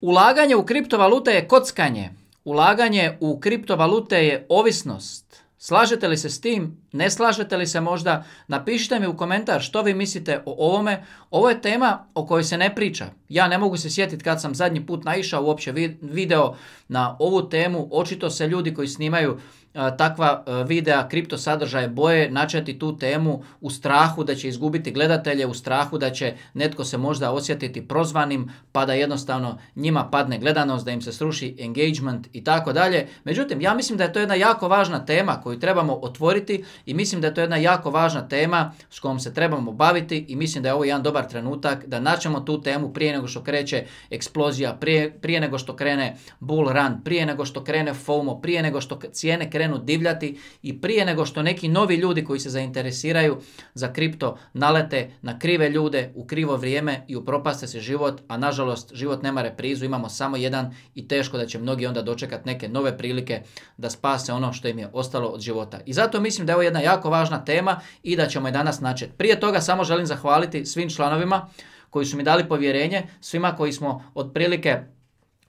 Ulaganje u kriptovalute je kockanje. Ulaganje u kriptovalute je ovisnost. Slažete li se s tim? Ne slažete li se možda? Napišite mi u komentar što vi mislite o ovome. Ovo je tema o kojoj se ne priča. Ja ne mogu se sjetiti kad sam zadnji put naišao uopće video na ovu temu. Očito se ljudi koji snimaju takva videa, kripto sadržaje boje načeti tu temu u strahu da će izgubiti gledatelje, u strahu da će netko se možda osjetiti prozvanim pa da jednostavno njima padne gledanost, da im se sruši engagement i tako dalje. Međutim, ja mislim da je to jedna jako važna tema koju trebamo otvoriti i mislim da je to jedna jako važna tema s kojom se trebamo baviti i mislim da je ovo jedan dobar trenutak da načemo tu temu prije nego što kreće eksplozija, prije, nego što krene bull run, prije nego što krene FOMO, prije nego što cijene krene krenu divljati i prije nego što neki novi ljudi koji se zainteresiraju za kripto nalete na krive ljude u krivo vrijeme i upropaste se život, a nažalost život nema reprizu, imamo samo jedan i teško da će mnogi onda dočekati neke nove prilike da spase ono što im je ostalo od života. I zato mislim da je ovo jedna jako važna tema i da ćemo je danas naći. Prije toga samo želim zahvaliti svim članovima koji su mi dali povjerenje, svima koji smo otprilike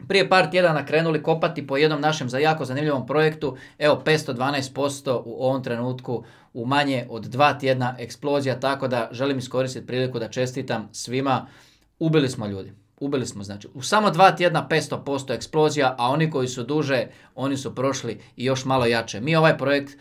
prije par tjedana krenuli kopati po jednom našem za jako zanimljivom projektu, evo 512% u ovom trenutku u manje od dva tjedna eksplozija, tako da želim iskoristiti priliku da čestitam svima, ubili smo ljudi. Ubili smo, znači, u samo dva tjedna 500% eksplozija, a oni koji su duže, oni su prošli i još malo jače. Mi ovaj projekt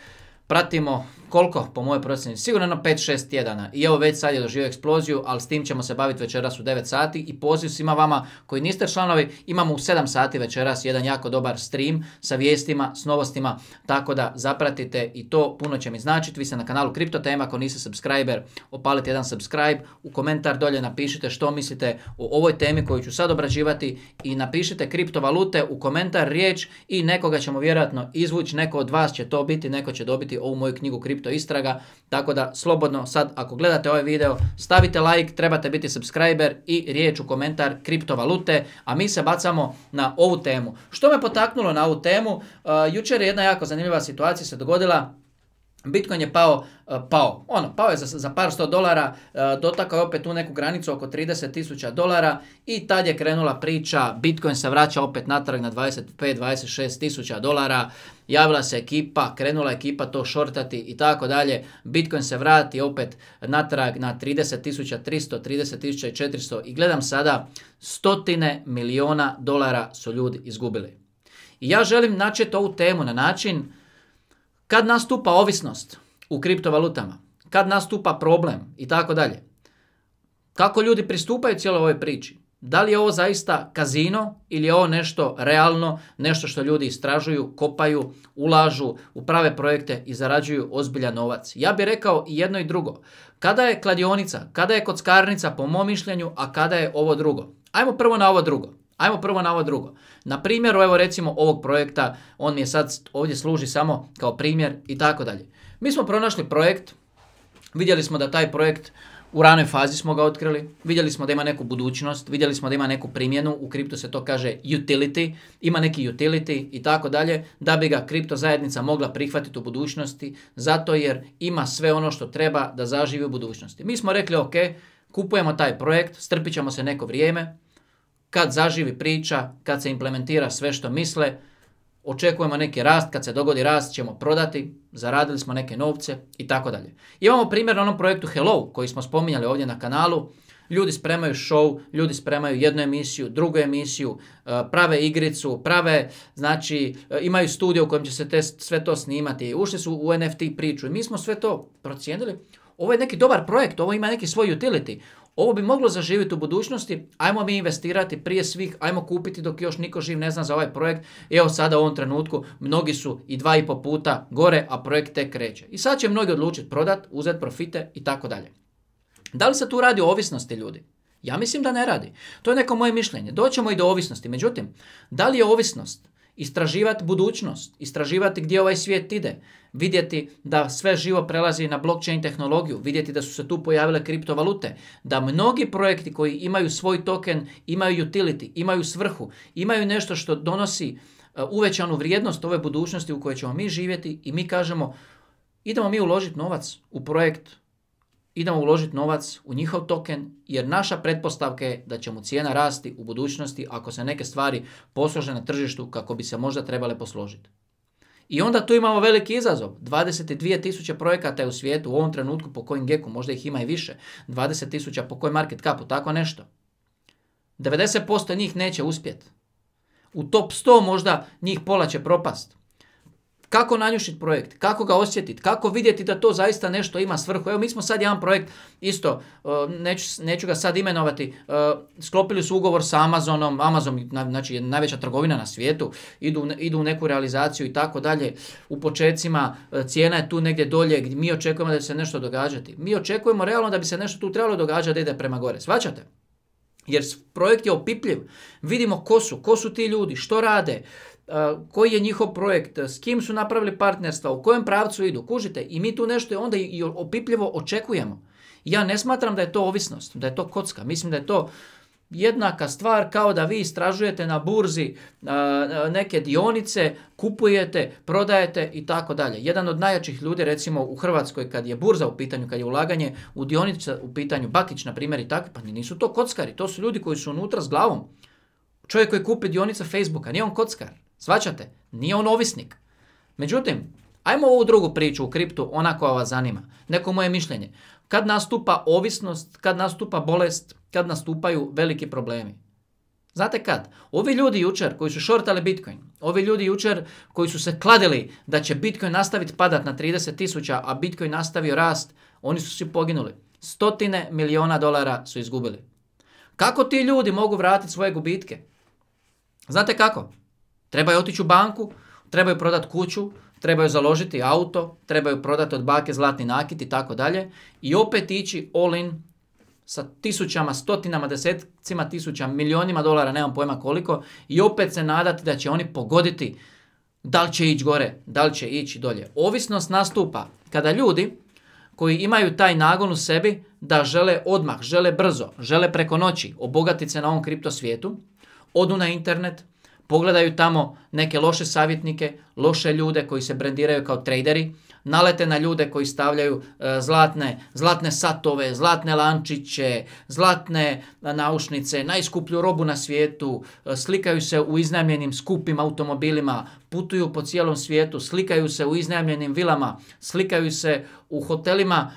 pratimo, koliko, po mojoj procjeni, sigurno jedno 5-6 tjedana. I evo već sad je doživio eksploziju, ali s tim ćemo se baviti večeras u 9 sati i poziv svima vama koji niste članovi, imamo u 7 sati večeras jedan jako dobar stream sa vijestima, s novostima, tako da zapratite i to puno će mi značiti. Vi ste na kanalu Kripto Tema, ako niste subscriber, opalite jedan subscribe, u komentar dolje napišite što mislite o ovoj temi koju ću sad obrađivati i napišite kriptovalute u komentar riječ i nekoga ćemo vjerojatno izvući, neko od vas će to biti, neko će dobiti ovu moju knjigu Kripto kripto istraga. Tako da slobodno sad ako gledate ovaj video stavite like, trebate biti subscriber i riječ u komentar kriptovalute, a mi se bacamo na ovu temu. Što me potaknulo na ovu temu? E, jučer je jedna jako zanimljiva situacija se dogodila Bitcoin je pao, e, pao, ono, pao je za, za par sto dolara, e, dotakao je opet tu neku granicu oko 30.000 dolara i tad je krenula priča, Bitcoin se vraća opet natrag na 25 26.000 dolara, javila se ekipa, krenula ekipa to šortati i tako dalje, Bitcoin se vrati opet natrag na 30.300, 30.400 i gledam sada, stotine miliona dolara su ljudi izgubili. I ja želim naći ovu temu na način kad nastupa ovisnost u kriptovalutama? Kad nastupa problem i tako dalje? Kako ljudi pristupaju cijeloj ovoj priči? Da li je ovo zaista kazino ili je ovo nešto realno, nešto što ljudi istražuju, kopaju, ulažu u prave projekte i zarađuju ozbiljan novac? Ja bih rekao i jedno i drugo. Kada je kladionica, kada je kockarnica po mom mišljenju, a kada je ovo drugo? Ajmo prvo na ovo drugo. Ajmo prvo na ovo drugo. Na primjeru, evo recimo ovog projekta, on mi je sad ovdje služi samo kao primjer i tako dalje. Mi smo pronašli projekt, vidjeli smo da taj projekt u ranoj fazi smo ga otkrili, vidjeli smo da ima neku budućnost, vidjeli smo da ima neku primjenu, u kriptu se to kaže utility, ima neki utility i tako dalje, da bi ga kripto zajednica mogla prihvatiti u budućnosti, zato jer ima sve ono što treba da zaživi u budućnosti. Mi smo rekli ok, kupujemo taj projekt, strpit ćemo se neko vrijeme, kad zaživi priča, kad se implementira sve što misle, očekujemo neki rast, kad se dogodi rast ćemo prodati, zaradili smo neke novce i tako dalje. Imamo primjer na onom projektu Hello koji smo spominjali ovdje na kanalu, ljudi spremaju show, ljudi spremaju jednu emisiju, drugu emisiju, e, prave igricu, prave, znači e, imaju studio u kojem će se sve to snimati, ušli su u NFT priču i mi smo sve to procijenili. Ovo je neki dobar projekt, ovo ima neki svoj utility. Ovo bi moglo zaživjeti u budućnosti, ajmo mi investirati prije svih, ajmo kupiti dok još niko živ ne zna za ovaj projekt. Evo sada u ovom trenutku mnogi su i dva i po puta gore, a projekt tek kreće. I sad će mnogi odlučiti prodat, uzet profite i tako dalje. Da li se tu radi o ovisnosti ljudi? Ja mislim da ne radi. To je neko moje mišljenje. Doćemo i do ovisnosti. Međutim, da li je ovisnost Istraživati budućnost, istraživati gdje ovaj svijet ide, vidjeti da sve živo prelazi na blockchain tehnologiju, vidjeti da su se tu pojavile kriptovalute, da mnogi projekti koji imaju svoj token, imaju utility, imaju svrhu, imaju nešto što donosi uh, uvećanu vrijednost ove budućnosti u kojoj ćemo mi živjeti i mi kažemo idemo mi uložiti novac u projekt idemo uložiti novac u njihov token jer naša pretpostavka je da će mu cijena rasti u budućnosti ako se neke stvari poslože na tržištu kako bi se možda trebale posložiti. I onda tu imamo veliki izazov. 22.000 projekata je u svijetu u ovom trenutku po kojim geku, možda ih ima i više. tisuća po kojem market capu, tako nešto. 90% njih neće uspjeti. U top 100 možda njih pola će propast. Kako nanjušiti projekt, kako ga osjetiti, kako vidjeti da to zaista nešto ima svrhu. Evo mi smo sad jedan projekt, isto, e, neću, neću ga sad imenovati, e, sklopili su ugovor sa Amazonom, Amazon znači najveća trgovina na svijetu, idu, idu u neku realizaciju i tako dalje. U počecima e, cijena je tu negdje dolje, mi očekujemo da će se nešto događati. Mi očekujemo realno da bi se nešto tu trebalo događati da ide prema gore. Svaćate? Jer projekt je opipljiv. Vidimo ko su, ko su ti ljudi, što rade, koji je njihov projekt, s kim su napravili partnerstva, u kojem pravcu idu, kužite. I mi tu nešto onda i opipljivo očekujemo. Ja ne smatram da je to ovisnost, da je to kocka. Mislim da je to jednaka stvar kao da vi istražujete na burzi neke dionice, kupujete, prodajete i tako dalje. Jedan od najjačih ljudi recimo u Hrvatskoj kad je burza u pitanju, kad je ulaganje u dionice u pitanju, Bakić na primjer i tako, pa nisu to kockari, to su ljudi koji su unutra s glavom. Čovjek koji kupi dionica Facebooka, nije on kockar. Svaćate, Nije on ovisnik. Međutim, ajmo ovu drugu priču u kriptu, ona koja vas zanima. Neko moje mišljenje. Kad nastupa ovisnost, kad nastupa bolest, kad nastupaju veliki problemi. Znate kad? Ovi ljudi jučer koji su šortali Bitcoin, ovi ljudi jučer koji su se kladili da će Bitcoin nastaviti padat na 30 tisuća, a Bitcoin nastavio rast, oni su svi poginuli. Stotine miliona dolara su izgubili. Kako ti ljudi mogu vratiti svoje gubitke? Znate kako? Trebaju otići u banku, trebaju prodati kuću, trebaju založiti auto, trebaju prodati od bake zlatni nakit i tako dalje. I opet ići all in sa tisućama, stotinama, desetcima tisuća, milionima dolara, nemam pojma koliko, i opet se nadati da će oni pogoditi da li će ići gore, da li će ići dolje. Ovisnost nastupa kada ljudi koji imaju taj nagon u sebi da žele odmah, žele brzo, žele preko noći obogatiti se na ovom kripto svijetu, odu na internet, pogledaju tamo neke loše savjetnike, loše ljude koji se brandiraju kao traderi, nalete na ljude koji stavljaju e, zlatne, zlatne satove, zlatne lančiće, zlatne e, naušnice, najskuplju robu na svijetu, e, slikaju se u iznajmljenim skupim automobilima, putuju po cijelom svijetu, slikaju se u iznajmljenim vilama, slikaju se u hotelima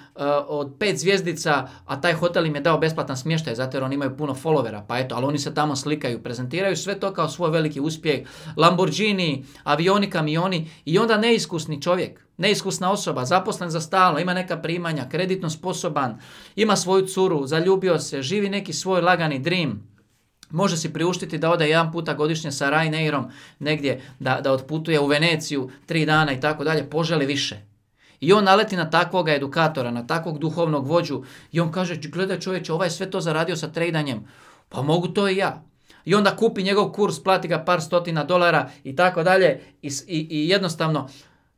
od pet zvjezdica, a taj hotel im je dao besplatan smještaj zato jer oni imaju puno followera, pa eto, ali oni se tamo slikaju, prezentiraju sve to kao svoj veliki uspjeh, Lamborghini, avioni, kamioni i onda neiskusni čovjek neiskusna osoba, zaposlen za stalno, ima neka primanja, kreditno sposoban, ima svoju curu, zaljubio se, živi neki svoj lagani dream, može si priuštiti da ode jedan puta godišnje sa Ryanairom negdje, da, da otputuje u Veneciju tri dana i tako dalje, poželi više. I on naleti na takvoga edukatora, na takvog duhovnog vođu i on kaže, gledaj čovječe, ovaj sve to zaradio sa tradanjem, pa mogu to i ja. I onda kupi njegov kurs, plati ga par stotina dolara i tako dalje i, i jednostavno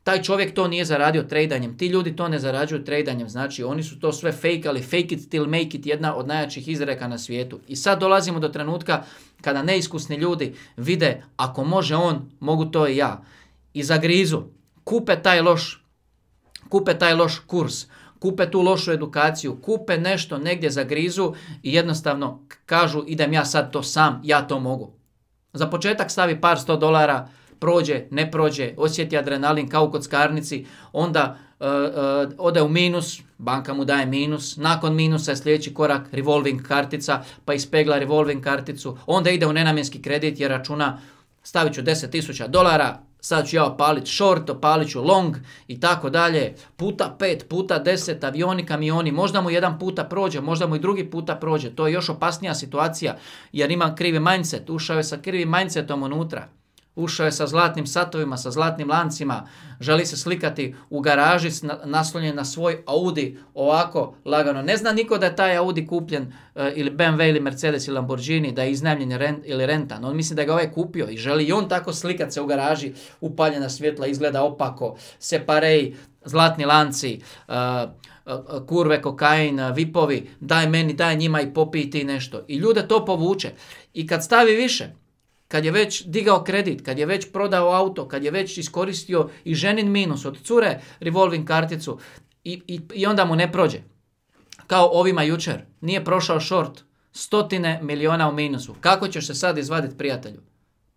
taj čovjek to nije zaradio tradanjem, ti ljudi to ne zarađuju tradanjem, znači oni su to sve fake, ali fake it till make it, jedna od najjačih izreka na svijetu. I sad dolazimo do trenutka kada neiskusni ljudi vide ako može on, mogu to i ja. I zagrizu, kupe taj loš, kupe taj loš kurs, kupe tu lošu edukaciju, kupe nešto negdje zagrizu i jednostavno kažu idem ja sad to sam, ja to mogu. Za početak stavi par sto dolara, prođe, ne prođe, osjeti adrenalin kao u kockarnici, onda e, e, ode u minus, banka mu daje minus, nakon minusa je sljedeći korak revolving kartica, pa ispegla revolving karticu, onda ide u nenamjenski kredit jer računa stavit ću 10.000 dolara, sad ću ja opalit short, opalit ću long i tako dalje, puta pet, puta deset, avioni, kamioni, možda mu jedan puta prođe, možda mu i drugi puta prođe, to je još opasnija situacija jer ima krivi mindset, ušao je sa krivim mindsetom unutra. Ušao je sa zlatnim satovima, sa zlatnim lancima, želi se slikati u garaži naslonjen na svoj Audi ovako lagano. Ne zna niko da je taj Audi kupljen eh, ili BMW ili Mercedes ili Lamborghini, da je iznajmljen ili rentan. On misli da ga ovaj kupio i želi i on tako slikat se u garaži, upaljena svjetla, izgleda opako, separej, zlatni lanci, eh, eh, kurve, kokain, vipovi, daj meni, daj njima i popiti nešto. I ljude to povuče. I kad stavi više, kad je već digao kredit, kad je već prodao auto, kad je već iskoristio i ženin minus od cure revolving karticu i, i, i onda mu ne prođe. Kao ovima jučer, nije prošao short, stotine miliona u minusu. Kako ćeš se sad izvaditi prijatelju?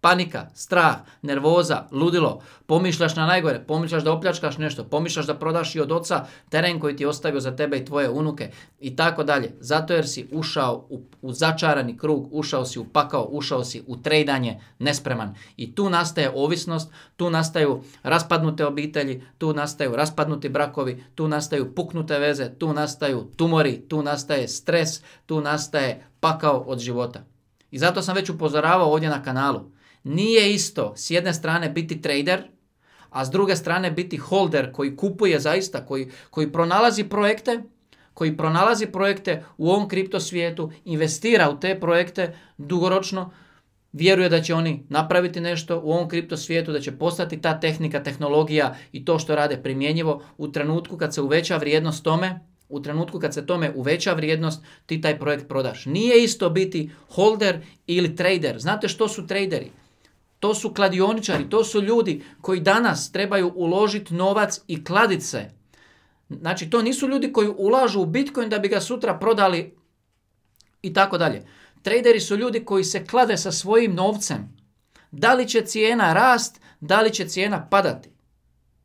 panika, strah, nervoza, ludilo, pomišljaš na najgore, pomišljaš da opljačkaš nešto, pomišljaš da prodaš i od oca teren koji ti je ostavio za tebe i tvoje unuke i tako dalje. Zato jer si ušao u, začarani krug, ušao si u pakao, ušao si u trejdanje nespreman. I tu nastaje ovisnost, tu nastaju raspadnute obitelji, tu nastaju raspadnuti brakovi, tu nastaju puknute veze, tu nastaju tumori, tu nastaje stres, tu nastaje pakao od života. I zato sam već upozoravao ovdje na kanalu. Nije isto s jedne strane biti trader, a s druge strane biti holder koji kupuje zaista, koji, koji pronalazi projekte, koji pronalazi projekte u ovom kripto svijetu, investira u te projekte dugoročno, vjeruje da će oni napraviti nešto u ovom kripto svijetu, da će postati ta tehnika, tehnologija i to što rade primjenjivo u trenutku kad se uveća vrijednost tome, u trenutku kad se tome uveća vrijednost, ti taj projekt prodaš. Nije isto biti holder ili trader. Znate što su traderi? To su kladioničari, to su ljudi koji danas trebaju uložiti novac i kladit se. Znači to nisu ljudi koji ulažu u Bitcoin da bi ga sutra prodali i tako dalje. Traderi su ljudi koji se klade sa svojim novcem. Da li će cijena rast, da li će cijena padati.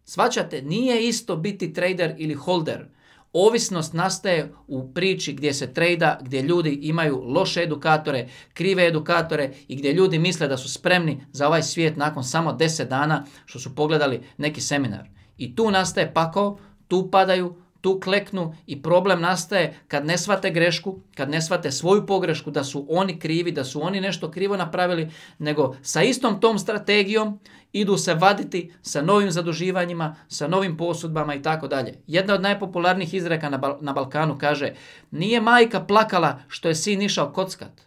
Svačate, nije isto biti trader ili holder. Ovisnost nastaje u priči gdje se trejda, gdje ljudi imaju loše edukatore, krive edukatore i gdje ljudi misle da su spremni za ovaj svijet nakon samo deset dana što su pogledali neki seminar. I tu nastaje pakao, tu padaju, tu kleknu i problem nastaje kad ne svate grešku, kad ne svate svoju pogrešku da su oni krivi, da su oni nešto krivo napravili, nego sa istom tom strategijom idu se vaditi sa novim zaduživanjima, sa novim posudbama i tako dalje. Jedna od najpopularnijih izreka na, na Balkanu kaže nije majka plakala što je sin išao kockat,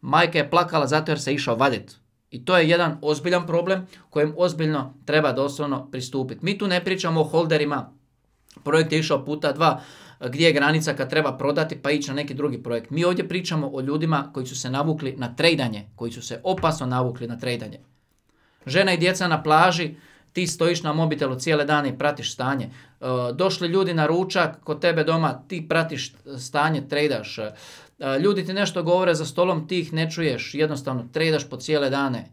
majka je plakala zato jer se išao vaditi. I to je jedan ozbiljan problem kojem ozbiljno treba doslovno pristupiti. Mi tu ne pričamo o holderima projekt je išao puta dva gdje je granica kad treba prodati pa ići na neki drugi projekt. Mi ovdje pričamo o ljudima koji su se navukli na trejdanje, koji su se opasno navukli na trejdanje. Žena i djeca na plaži, ti stojiš na mobitelu cijele dane i pratiš stanje. E, došli ljudi na ručak kod tebe doma, ti pratiš stanje, trejdaš. E, ljudi ti nešto govore za stolom, ti ih ne čuješ, jednostavno trejdaš po cijele dane.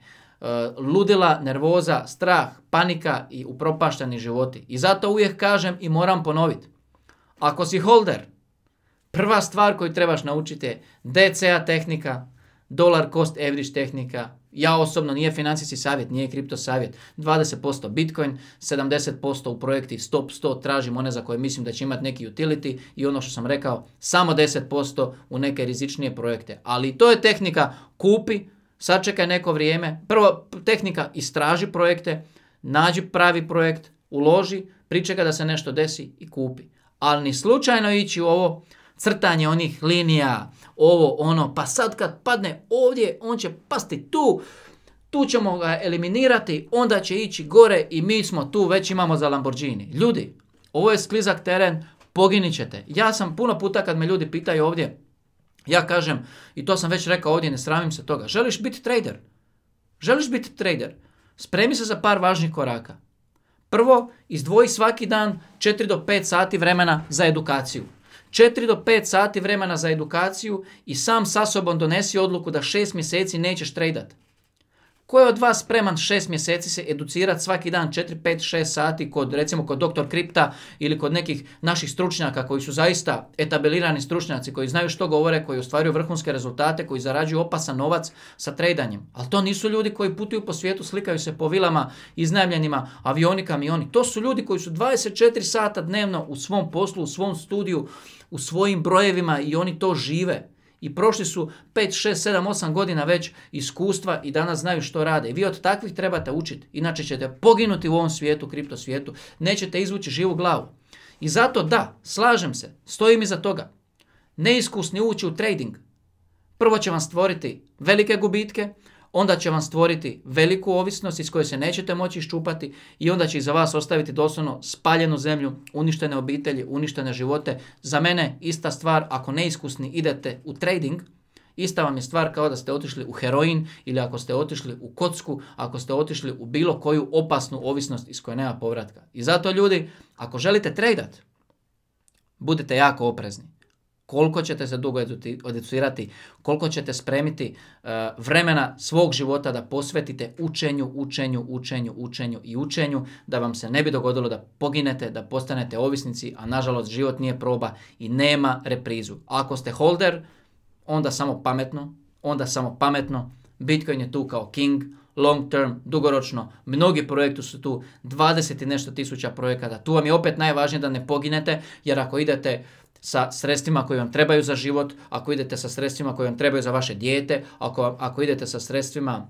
E, ludila, nervoza, strah, panika i upropašteni životi. I zato uvijek kažem i moram ponoviti. Ako si holder, prva stvar koju trebaš naučiti je DCA tehnika, dolar cost average tehnika, ja osobno nije financijski savjet, nije kripto savjet, 20% Bitcoin, 70% u projekti stop 100 tražim one za koje mislim da će imati neki utility i ono što sam rekao, samo 10% u neke rizičnije projekte. Ali to je tehnika kupi, sačekaj neko vrijeme. Prvo, tehnika, istraži projekte, nađi pravi projekt, uloži, pričeka da se nešto desi i kupi. Ali ni slučajno ići u ovo crtanje onih linija, ovo, ono, pa sad kad padne ovdje, on će pasti tu, tu ćemo ga eliminirati, onda će ići gore i mi smo tu, već imamo za Lamborghini. Ljudi, ovo je sklizak teren, poginit ćete. Ja sam puno puta kad me ljudi pitaju ovdje, ja kažem, i to sam već rekao ovdje, ne sramim se toga, želiš biti trader? Želiš biti trader? Spremi se za par važnih koraka. Prvo, izdvoji svaki dan 4 do 5 sati vremena za edukaciju. 4 do 5 sati vremena za edukaciju i sam sa sobom donesi odluku da 6 mjeseci nećeš tradat. Ko je od vas spreman šest mjeseci se educirati svaki dan 4, 5, 6 sati kod recimo kod doktor Kripta ili kod nekih naših stručnjaka koji su zaista etabilirani stručnjaci koji znaju što govore, koji ostvaruju vrhunske rezultate, koji zarađuju opasan novac sa tradanjem. Ali to nisu ljudi koji putuju po svijetu, slikaju se po vilama, iznajmljenima, avioni, kamioni. To su ljudi koji su 24 sata dnevno u svom poslu, u svom studiju, u svojim brojevima i oni to žive i prošli su 5, 6, 7, 8 godina već iskustva i danas znaju što rade. I vi od takvih trebate učiti, inače ćete poginuti u ovom svijetu, kripto svijetu. Nećete izvući živu glavu. I zato da, slažem se, stojim iza toga. Neiskusni ući u trading. Prvo će vam stvoriti velike gubitke, onda će vam stvoriti veliku ovisnost iz koje se nećete moći iščupati i onda će iza vas ostaviti doslovno spaljenu zemlju, uništene obitelji, uništene živote. Za mene ista stvar, ako neiskusni idete u trading, Ista vam je stvar kao da ste otišli u heroin ili ako ste otišli u kocku, ako ste otišli u bilo koju opasnu ovisnost iz koje nema povratka. I zato ljudi, ako želite tradat, budite jako oprezni koliko ćete se dugo educirati, koliko ćete spremiti e, vremena svog života da posvetite učenju, učenju, učenju, učenju i učenju, da vam se ne bi dogodilo da poginete, da postanete ovisnici, a nažalost život nije proba i nema reprizu. Ako ste holder, onda samo pametno, onda samo pametno, Bitcoin je tu kao king, long term, dugoročno, mnogi projekti su tu, 20 i nešto tisuća projekata, tu vam je opet najvažnije da ne poginete, jer ako idete sa sredstvima koji vam trebaju za život, ako idete sa sredstvima koji vam trebaju za vaše dijete, ako, ako idete sa sredstvima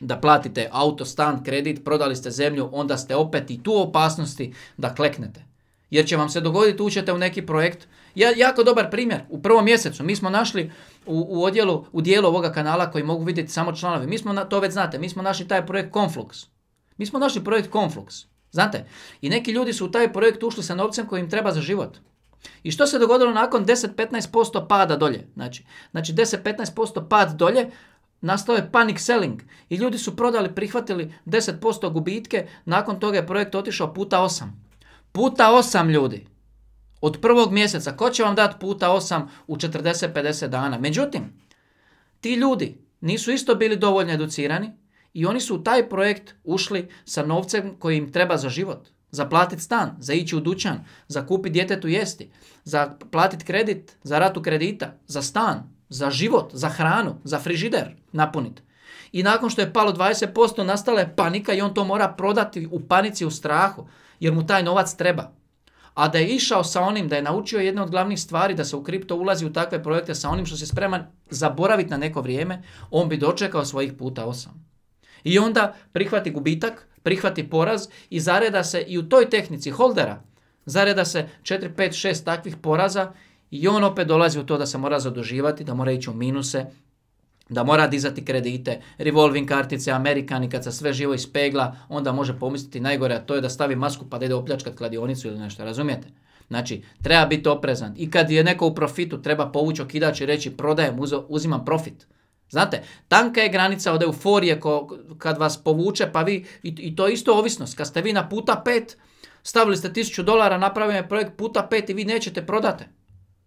da platite auto, stan, kredit, prodali ste zemlju, onda ste opet i tu opasnosti da kleknete. Jer će vam se dogoditi, učete u neki projekt. Ja, jako dobar primjer, u prvom mjesecu mi smo našli u, u odjelu, u dijelu ovoga kanala koji mogu vidjeti samo članovi. Mi smo, na, to već znate, mi smo našli taj projekt Conflux. Mi smo našli projekt Conflux. Znate, i neki ljudi su u taj projekt ušli sa novcem koji im treba za život. I što se dogodilo nakon 10-15% pada dolje? Znači, znači 10-15% pad dolje, nastao je panic selling i ljudi su prodali, prihvatili 10% gubitke, nakon toga je projekt otišao puta 8. Puta 8 ljudi. Od prvog mjeseca, ko će vam dati puta 8 u 40-50 dana? Međutim, ti ljudi nisu isto bili dovoljno educirani i oni su u taj projekt ušli sa novcem koji im treba za život. Za platiti stan, za ići u dućan, za kupit djetetu jesti, za platiti kredit, za ratu kredita, za stan, za život, za hranu, za frižider napuniti. I nakon što je palo 20% nastala je panika i on to mora prodati u panici, u strahu, jer mu taj novac treba. A da je išao sa onim, da je naučio jedne od glavnih stvari, da se u kripto ulazi u takve projekte sa onim što se spreman zaboraviti na neko vrijeme, on bi dočekao svojih puta osam. I onda prihvati gubitak, prihvati poraz i zareda se i u toj tehnici holdera, zareda se 4, 5, 6 takvih poraza i on opet dolazi u to da se mora zaduživati, da mora ići u minuse, da mora dizati kredite, revolving kartice, Amerikani kad se sve živo ispegla, onda može pomisliti najgore, a to je da stavi masku pa da ide opljačkat kladionicu ili nešto, razumijete? Znači, treba biti oprezan. I kad je neko u profitu, treba povući okidač i reći prodajem, uzimam profit. Znate, tanka je granica od euforije kad vas povuče, pa vi, i, to je isto ovisnost, kad ste vi na puta pet, stavili ste 1000 dolara, napravili je projekt puta pet i vi nećete prodati.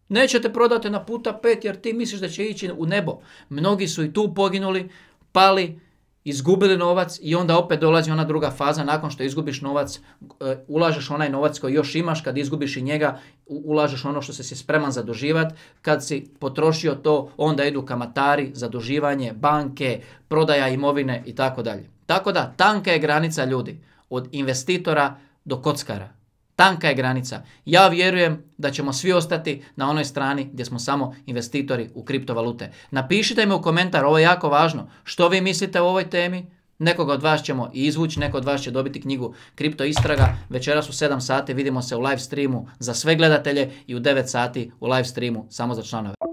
Nećete prodati na puta pet jer ti misliš da će ići u nebo. Mnogi su i tu poginuli, pali, izgubili novac i onda opet dolazi ona druga faza nakon što izgubiš novac e, ulažeš onaj novac koji još imaš kad izgubiš i njega ulažeš ono što se si spreman zaduživati kad si potrošio to onda idu kamatari zaduživanje banke prodaja imovine i tako dalje tako da tanka je granica ljudi od investitora do kockara Tanka je granica. Ja vjerujem da ćemo svi ostati na onoj strani gdje smo samo investitori u kriptovalute. Napišite mi u komentar, ovo je jako važno, što vi mislite o ovoj temi, Nekoga od vas ćemo izvući, neko od vas će dobiti knjigu Kripto Istraga. Večeras u 7 sati vidimo se u live streamu za sve gledatelje i u 9 sati u live streamu samo za članove.